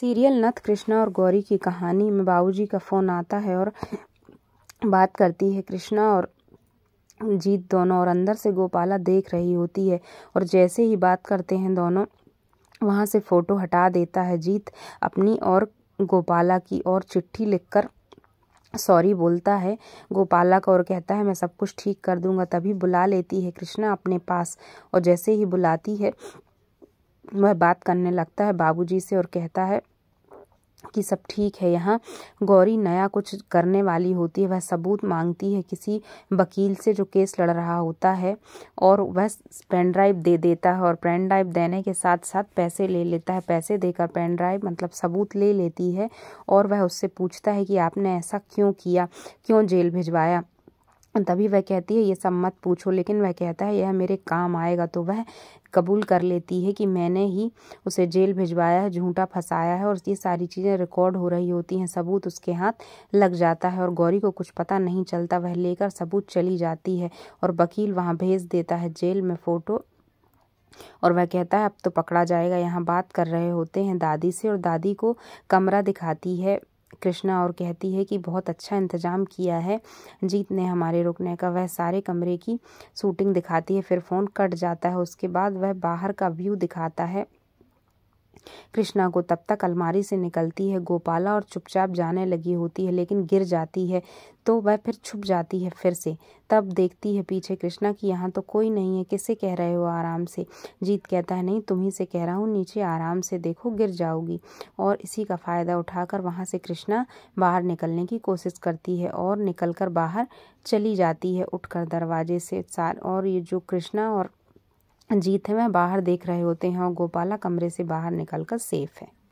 serial नथ कृष्णा और गौरी की कहानी में बाबूजी का फ़ोन आता है और बात करती है कृष्णा और जीत दोनों और अंदर से गोपाला देख रही होती है और जैसे ही बात करते हैं दोनों वहाँ से फ़ोटो हटा देता है जीत अपनी और गोपाला की और चिट्ठी लिखकर सॉरी बोलता है गोपाला को और कहता है मैं सब कुछ ठीक कर दूंगा तभी बुला लेती है कृष्णा अपने पास और जैसे ही बुलाती है वह बात करने लगता है बाबूजी से और कहता है कि सब ठीक है यहाँ गौरी नया कुछ करने वाली होती है वह सबूत मांगती है किसी वकील से जो केस लड़ रहा होता है और वह पेन ड्राइव दे देता है और पेन ड्राइव देने के साथ साथ पैसे ले लेता है पैसे देकर पेन ड्राइव मतलब सबूत ले लेती है और वह उससे पूछता है कि आपने ऐसा क्यों किया क्यों जेल भिजवाया तभी वह कहती है ये सब मत पूछो लेकिन वह कहता है यह मेरे काम आएगा तो वह कबूल कर लेती है कि मैंने ही उसे जेल भिजवाया है झूठा फंसाया है और ये सारी चीज़ें रिकॉर्ड हो रही होती हैं सबूत उसके हाथ लग जाता है और गौरी को कुछ पता नहीं चलता वह लेकर सबूत चली जाती है और वकील वहाँ भेज देता है जेल में फ़ोटो और वह कहता है अब तो पकड़ा जाएगा यहाँ बात कर रहे होते हैं दादी से और दादी को कमरा दिखाती है कृष्णा और कहती है कि बहुत अच्छा इंतज़ाम किया है जीत ने हमारे रुकने का वह सारे कमरे की शूटिंग दिखाती है फिर फ़ोन कट जाता है उसके बाद वह बाहर का व्यू दिखाता है कृष्णा को तब तक अलमारी से निकलती है गोपाला और चुपचाप जाने लगी होती है लेकिन गिर जाती है तो वह फिर छुप जाती है फिर से तब देखती है पीछे कृष्णा कि यहाँ तो कोई नहीं है किसे कह रहे हो आराम से जीत कहता है नहीं तुम्ही से कह रहा हूँ नीचे आराम से देखो गिर जाओगी और इसी का फ़ायदा उठाकर वहाँ से कृष्णा बाहर निकलने की कोशिश करती है और निकलकर बाहर चली जाती है उठकर दरवाजे से सार और ये जो कृष्णा और जीत है वह बाहर देख रहे होते हैं और गोपाला कमरे से बाहर निकलकर सेफ है